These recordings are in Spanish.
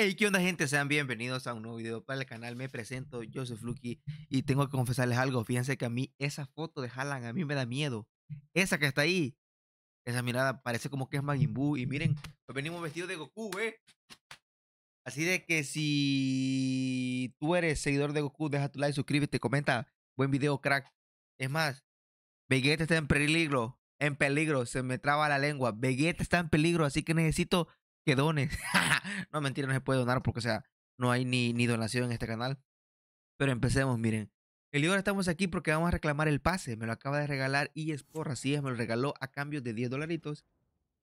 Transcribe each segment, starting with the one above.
Hey, ¿qué onda gente? Sean bienvenidos a un nuevo video para el canal. Me presento, yo soy Fluky y tengo que confesarles algo. Fíjense que a mí esa foto de Halan, a mí me da miedo. Esa que está ahí, esa mirada parece como que es Magimbu Y miren, venimos vestidos de Goku, ¿eh? Así de que si tú eres seguidor de Goku, deja tu like, suscríbete, comenta. Buen video, crack. Es más, Vegeta está en peligro. En peligro, se me traba la lengua. Vegeta está en peligro, así que necesito dones. no, mentira, no se puede donar porque, o sea, no hay ni, ni donación en este canal. Pero empecemos, miren. El día estamos aquí porque vamos a reclamar el pase. Me lo acaba de regalar y es por así es, me lo regaló a cambio de 10 dolaritos.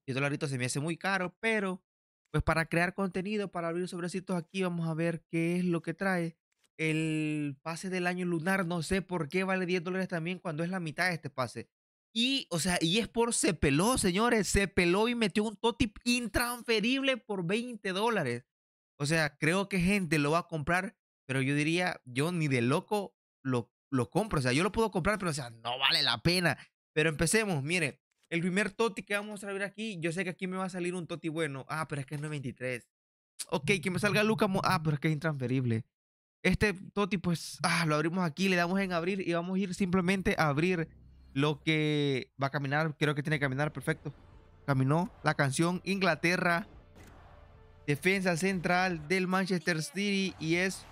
10 dolaritos se me hace muy caro, pero pues para crear contenido, para abrir sobrecitos aquí, vamos a ver qué es lo que trae. El pase del año lunar, no sé por qué vale 10 dólares también cuando es la mitad de este pase. Y, o sea, y es por se peló, señores. Se peló y metió un Toti intransferible por 20 dólares. O sea, creo que gente lo va a comprar, pero yo diría, yo ni de loco lo, lo compro. O sea, yo lo puedo comprar, pero, o sea, no vale la pena. Pero empecemos, mire. El primer toti que vamos a ver aquí, yo sé que aquí me va a salir un toti bueno. Ah, pero es que es 93. Ok, que me salga Luca. ah, pero es que es intransferible. Este toti, pues, ah, lo abrimos aquí, le damos en abrir y vamos a ir simplemente a abrir lo que va a caminar, creo que tiene que caminar, perfecto. Caminó la canción Inglaterra, defensa central del Manchester City y es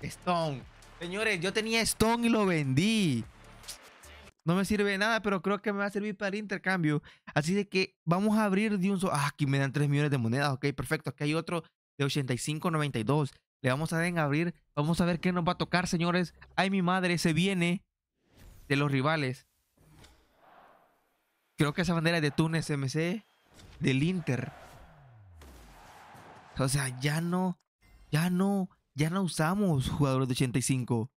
Stone. Señores, yo tenía Stone y lo vendí. No me sirve nada, pero creo que me va a servir para intercambio. Así de que vamos a abrir de un solo. Ah, aquí me dan 3 millones de monedas. Ok, perfecto. Aquí hay otro de 85.92. Le vamos a dar abrir. Vamos a ver qué nos va a tocar, señores. Ay, mi madre, se viene de los rivales. Creo que esa bandera es de Túnez MC, del Inter. O sea, ya no, ya no, ya no usamos jugadores de 85.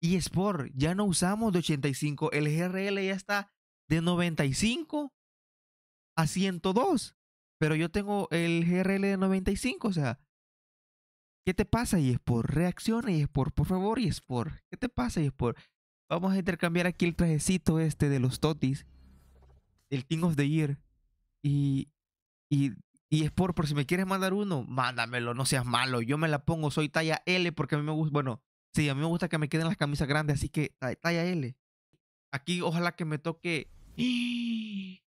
Y Sport, ya no usamos de 85. El GRL ya está de 95 a 102. Pero yo tengo el GRL de 95. O sea, ¿qué te pasa, y Sport? Reacciona, Sport. Por favor, y Sport. ¿Qué te pasa, y Sport? Vamos a intercambiar aquí el trajecito este de los totis. El King of the Year. Y, y, es por, por si me quieres mandar uno, mándamelo, no seas malo. Yo me la pongo, soy talla L porque a mí me gusta, bueno, sí, a mí me gusta que me queden las camisas grandes, así que talla L. Aquí ojalá que me toque...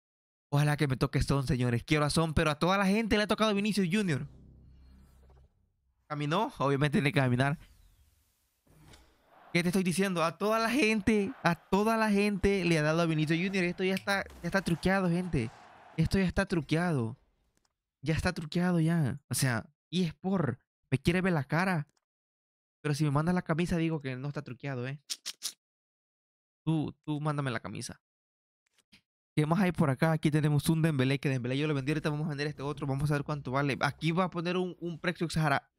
Ojalá que me toque Son, señores. Quiero a Son, pero a toda la gente le ha tocado Vinicius Junior Caminó, obviamente tiene que caminar. ¿Qué te estoy diciendo? A toda la gente, a toda la gente le ha dado a Vinicius Junior. Esto ya está, ya está truqueado, gente. Esto ya está truqueado. Ya está truqueado ya. O sea, y es por, me quiere ver la cara. Pero si me mandas la camisa, digo que no está truqueado, ¿eh? Tú, tú mándame la camisa. ¿Qué más hay por acá? Aquí tenemos un Dembélé, que Dembélé yo lo vendí, ahorita vamos a vender este otro, vamos a ver cuánto vale. Aquí va a poner un, precio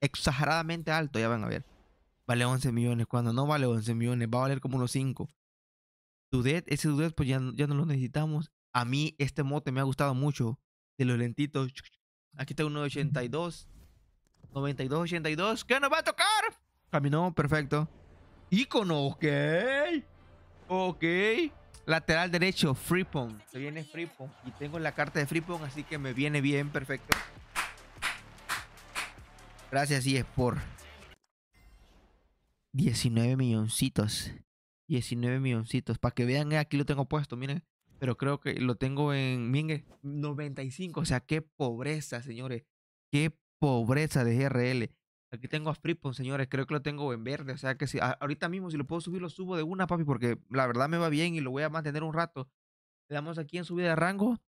exageradamente alto, ya van a ver vale 11 millones. Cuando no vale 11 millones, va a valer como unos 5. Dudet, ese Dudet, pues ya, ya no lo necesitamos. A mí este mote me ha gustado mucho. De los lentitos. Aquí está uno de 82. 92, 82. ¿Qué nos va a tocar? Caminó, perfecto. Ícono, ok. Ok. Lateral derecho, Free Freepon. Se viene free Freepon. Y tengo la carta de free Freepon, así que me viene bien, perfecto. Gracias, Y e es por 19 milloncitos. 19 milloncitos. Para que vean, eh, aquí lo tengo puesto, miren. Pero creo que lo tengo en, 95. Eh, o sea, qué pobreza, señores. Qué pobreza de GRL. Aquí tengo a Freepon, señores. Creo que lo tengo en verde. O sea, que si, ahorita mismo, si lo puedo subir, lo subo de una, papi, porque la verdad me va bien y lo voy a mantener un rato. Le damos aquí en subida de rango.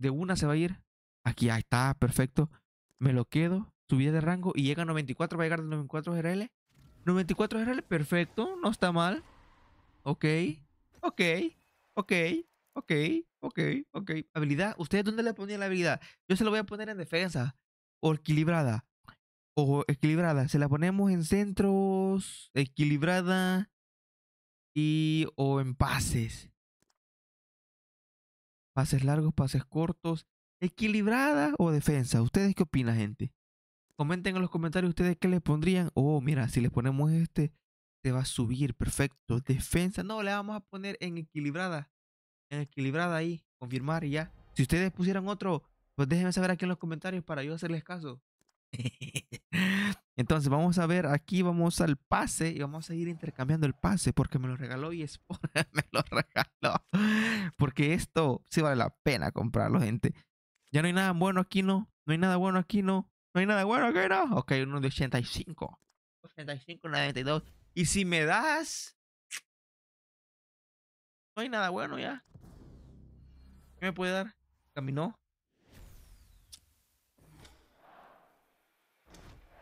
De una se va a ir. Aquí, ahí está, perfecto. Me lo quedo. Subida de rango y llega a 94, va a llegar de 94 GRL. 94 era perfecto, no está mal. Ok, ok, ok, ok, ok, ok. Habilidad, ¿ustedes dónde le ponían la habilidad? Yo se la voy a poner en defensa o equilibrada. O equilibrada, se la ponemos en centros, equilibrada y o en pases. Pases largos, pases cortos, equilibrada o defensa. ¿Ustedes qué opinan, gente? Comenten en los comentarios ustedes qué les pondrían. Oh, mira, si le ponemos este, se va a subir. Perfecto. Defensa. No, le vamos a poner en equilibrada. En equilibrada ahí. Confirmar y ya. Si ustedes pusieran otro, pues déjenme saber aquí en los comentarios para yo hacerles caso. Entonces vamos a ver, aquí vamos al pase y vamos a ir intercambiando el pase porque me lo regaló y es me lo regaló. Porque esto sí vale la pena comprarlo, gente. Ya no hay nada bueno aquí, no. No hay nada bueno aquí, no. No hay nada bueno ¿qué no. Ok, uno de 85. 85, 92. Y si me das. No hay nada bueno ya. ¿Qué me puede dar? Caminó.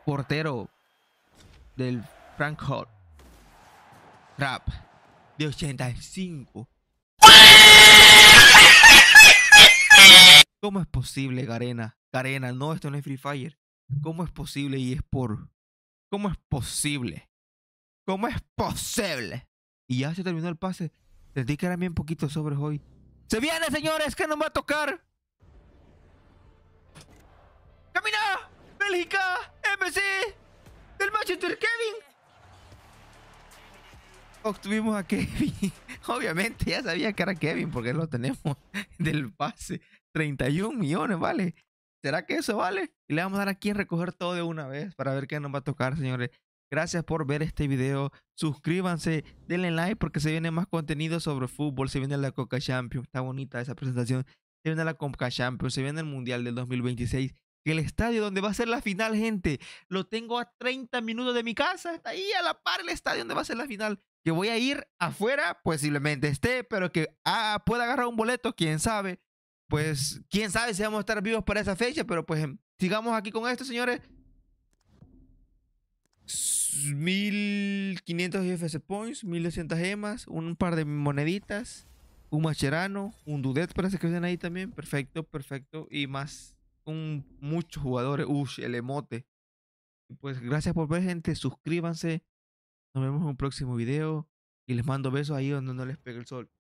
Portero del Frank Frankfurt. Rap de 85. ¿Cómo es posible, Garena? Garena, no, esto no es Free Fire. ¿Cómo es posible? Y es por... ¿Cómo es posible? ¿Cómo es posible? Y ya se terminó el pase. Sentí que era bien poquito sobre hoy. ¡Se viene, señores! ¡Que nos va a tocar! ¡Camina! ¡Bélgica! ¡MC! ¡Del Manchester Kevin! Obtuvimos a Kevin. Obviamente, ya sabía que era Kevin porque lo tenemos del pase. 31 millones, ¿vale? ¿Será que eso vale? Y le vamos a dar aquí a recoger todo de una vez para ver qué nos va a tocar, señores. Gracias por ver este video. Suscríbanse, denle like porque se viene más contenido sobre fútbol. Se viene la Coca Champions. Está bonita esa presentación. Se viene la Coca Champions. Se viene el Mundial del 2026. El estadio donde va a ser la final, gente. Lo tengo a 30 minutos de mi casa. Está ahí a la par el estadio donde va a ser la final. Que voy a ir afuera, posiblemente esté, pero que ah, pueda agarrar un boleto, quién sabe pues quién sabe si vamos a estar vivos para esa fecha, pero pues em, sigamos aquí con esto, señores. 1500 fs points, 1200 gemas, un par de moneditas, un macherano, un dudet parece que ven ahí también. Perfecto, perfecto. Y más, un, muchos jugadores. Uy, el emote. Pues gracias por ver, gente. Suscríbanse. Nos vemos en un próximo video. Y les mando besos ahí donde no les pegue el sol.